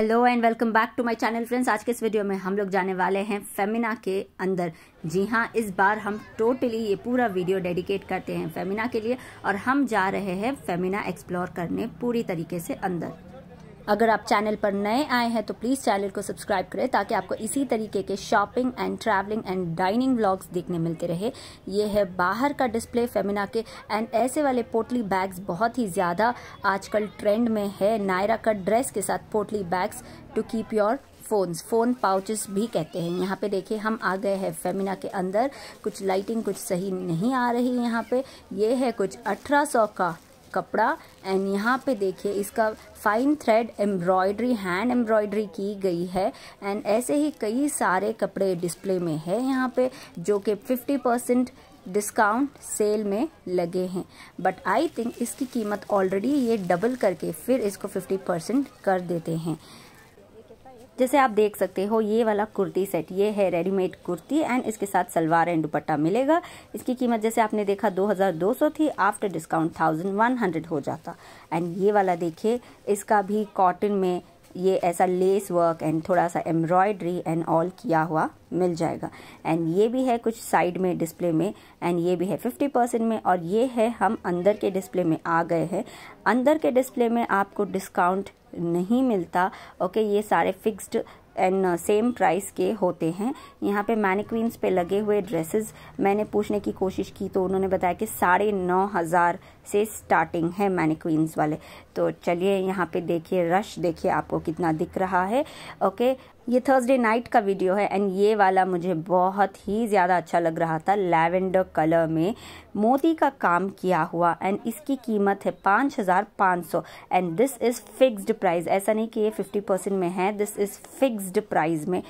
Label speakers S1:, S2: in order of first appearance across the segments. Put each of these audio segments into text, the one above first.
S1: hello and welcome back to my channel friends आज के इस वीडियो में हम लोग जाने वाले हैं फेमिना के अंदर जी हाँ इस बार हम टोटली ये पूरा वीडियो डेडिकेट करते हैं फेमिना के लिए और हम जा रहे हैं फेमिना एक्सप्लोर करने पूरी तरीके से अंदर अगर आप चैनल पर नए आए हैं तो प्लीज़ चैनल को सब्सक्राइब करें ताकि आपको इसी तरीके के shopping and travelling and dining blogs देखने मिलते रहे ये है बाहर का डिस्प्ले फेमिना के एंड ऐसे वाले पोटली बैग्स बहुत ही ज़्यादा आजकल ट्रेंड में है नायरा का ड्रेस के साथ पोटली bags to keep your phones phone pouches भी कहते हैं यहाँ पे देखिए हम आ गए हैं फेमिना के अंदर कुछ लाइटिंग कुछ सही नहीं आ रही यहाँ पे ये है कुछ 1800 का कपड़ा एंड यहाँ पे देखिए इसका fine thread embroidery hand embroidery की गई है एंड ऐसे ही कई सारे कपड़े डिस्प्ले में है यहाँ पे जो कि 50 परसेंट डिस्काउंट सेल में लगे हैं बट आई थिंक इसकी कीमत ऑलरेडी ये डबल करके फिर इसको 50 परसेंट कर देते हैं जैसे आप देख सकते हो ये वाला कुर्ती सेट ये है रेडीमेड कुर्ती एंड इसके साथ सलवार एंड दुपट्टा मिलेगा इसकी कीमत जैसे आपने देखा 2200 थी आफ्टर डिस्काउंट 1100 हो जाता एंड ये वाला देखिए इसका भी कॉटन में ये ऐसा लेस वर्क एंड थोड़ा सा एम्ब्रॉयडरी एंड ऑल किया हुआ मिल जाएगा एंड ये भी है कुछ साइड में डिस्प्ले में एंड ये भी है 50 परसेंट में और ये है हम अंदर के डिस्प्ले में आ गए हैं अंदर के डिस्प्ले में आपको डिस्काउंट नहीं मिलता ओके ये सारे फिक्स्ड एंड सेम प्राइस के होते हैं यहाँ पे मैनिक्वीन्स पे लगे हुए ड्रेसेस मैंने पूछने की कोशिश की तो उन्होंने बताया कि साढ़े नौ हज़ार से स्टार्टिंग है मैनिक्वीन्स वाले तो चलिए यहाँ पे देखिए रश देखिए आपको कितना दिख रहा है ओके ये थर्सडे नाइट का वीडियो है एंड ये वाला मुझे बहुत ही ज़्यादा अच्छा लग रहा था लैवेंडर कलर में मोती का काम किया हुआ एंड इसकी कीमत है पाँच हज़ार पाँच सौ and this is fixed price ऐसा नहीं कि ये फिफ्टी परसेंट में है दिस इज़ फिक्स्ड प्राइस में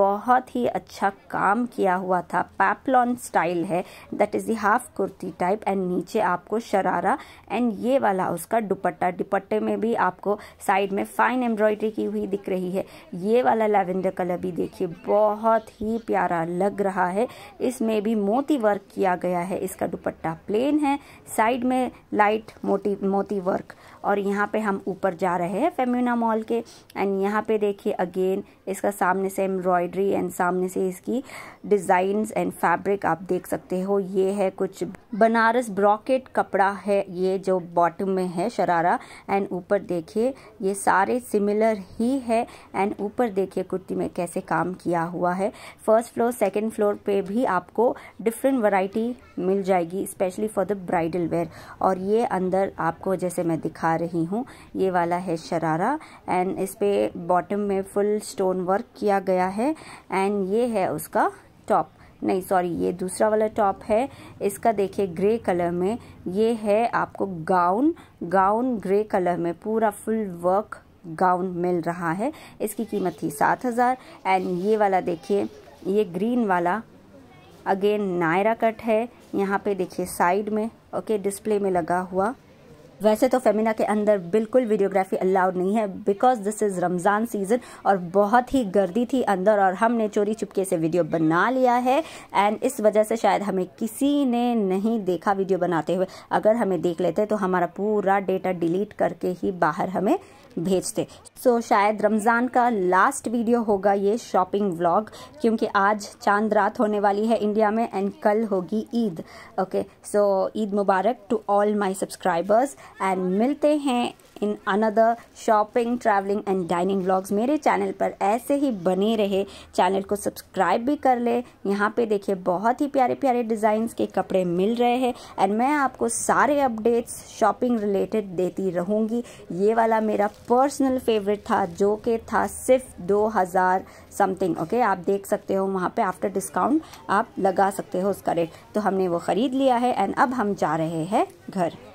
S1: बहुत ही अच्छा काम किया हुआ था पैपलॉन स्टाइल है that is the half kurti type and नीचे आपको शरारा एंड ये वाला उसका दुपट्टा दुपट्टे में भी आपको साइड में फाइन एम्ब्रॉयडरी की हुई दिख रही है ये वाला लैवेंडर कलर भी देखिए बहुत ही प्यारा लग रहा है इसमें भी मोती वर्क किया गया है इसका दुपट्टा प्लेन है साइड में लाइट मोटी मोती वर्क और यहाँ पे हम ऊपर जा रहे हैं फेम्यूना मॉल के एंड यहाँ पे देखिए अगेन इसका सामने से एम्ब्रॉयडरी एंड सामने से इसकी डिजाइन एंड फैब्रिक आप देख सकते हो ये है कुछ बनारस ब्रॉकेट कपड़ा है ये जो बॉटम में है शरारा एंड ऊपर देखिए ये सारे सिमिलर ही है एंड ऊपर देखिए कुर्ती में कैसे काम किया हुआ है फर्स्ट फ्लोर सेकेंड फ्लोर पे भी आपको डिफरेंट वैरायटी मिल जाएगी specially for the bridal wear और ये अंदर आपको जैसे मैं दिखा रही हूँ ये वाला है शरारा एंड इस पर बॉटम में फुल स्टोन वर्क किया गया है एंड ये है उसका टॉप नहीं सॉरी ये दूसरा वाला टॉप है इसका देखिए ग्रे कलर में ये है आपको गाउन गाउन ग्रे कलर में पूरा फुल वर्क गाउन मिल रहा है इसकी कीमत थी सात हज़ार एंड ये वाला देखिए ये ग्रीन वाला अगेन नायरा कट है यहाँ पे देखिए साइड में ओके डिस्प्ले में लगा हुआ वैसे तो फेमिना के अंदर बिल्कुल वीडियोग्राफी अलाउड नहीं है because this is Ramzan season और बहुत ही गर्दी थी अंदर और हमने चोरी चुपके से वीडियो बना लिया है एंड इस वजह से शायद हमें किसी ने नहीं देखा वीडियो बनाते हुए अगर हमें देख लेते तो हमारा पूरा डेटा डिलीट करके ही बाहर हमें भेजते सो so, शायद रमज़ान का लास्ट वीडियो होगा ये शॉपिंग व्लॉग क्योंकि आज चांद रात होने वाली है इंडिया में एंड कल होगी ईद ओके सो ईद मुबारक to all my subscribers and मिलते हैं in another shopping travelling and dining blogs मेरे चैनल पर ऐसे ही बने रहे चैनल को सब्सक्राइब भी कर ले यहाँ पे देखिए बहुत ही प्यारे प्यारे डिज़ाइंस के कपड़े मिल रहे हैं एंड मैं आपको सारे अपडेट्स शॉपिंग रिलेटेड देती रहूँगी ये वाला मेरा पर्सनल फेवरेट था जो कि था सिर्फ दो हज़ार समथिंग ओके आप देख सकते हो वहाँ पर आफ्टर डिस्काउंट आप लगा सकते हो उसका रेट तो हमने वो ख़रीद लिया है एंड अब हम जा रहे हैं घर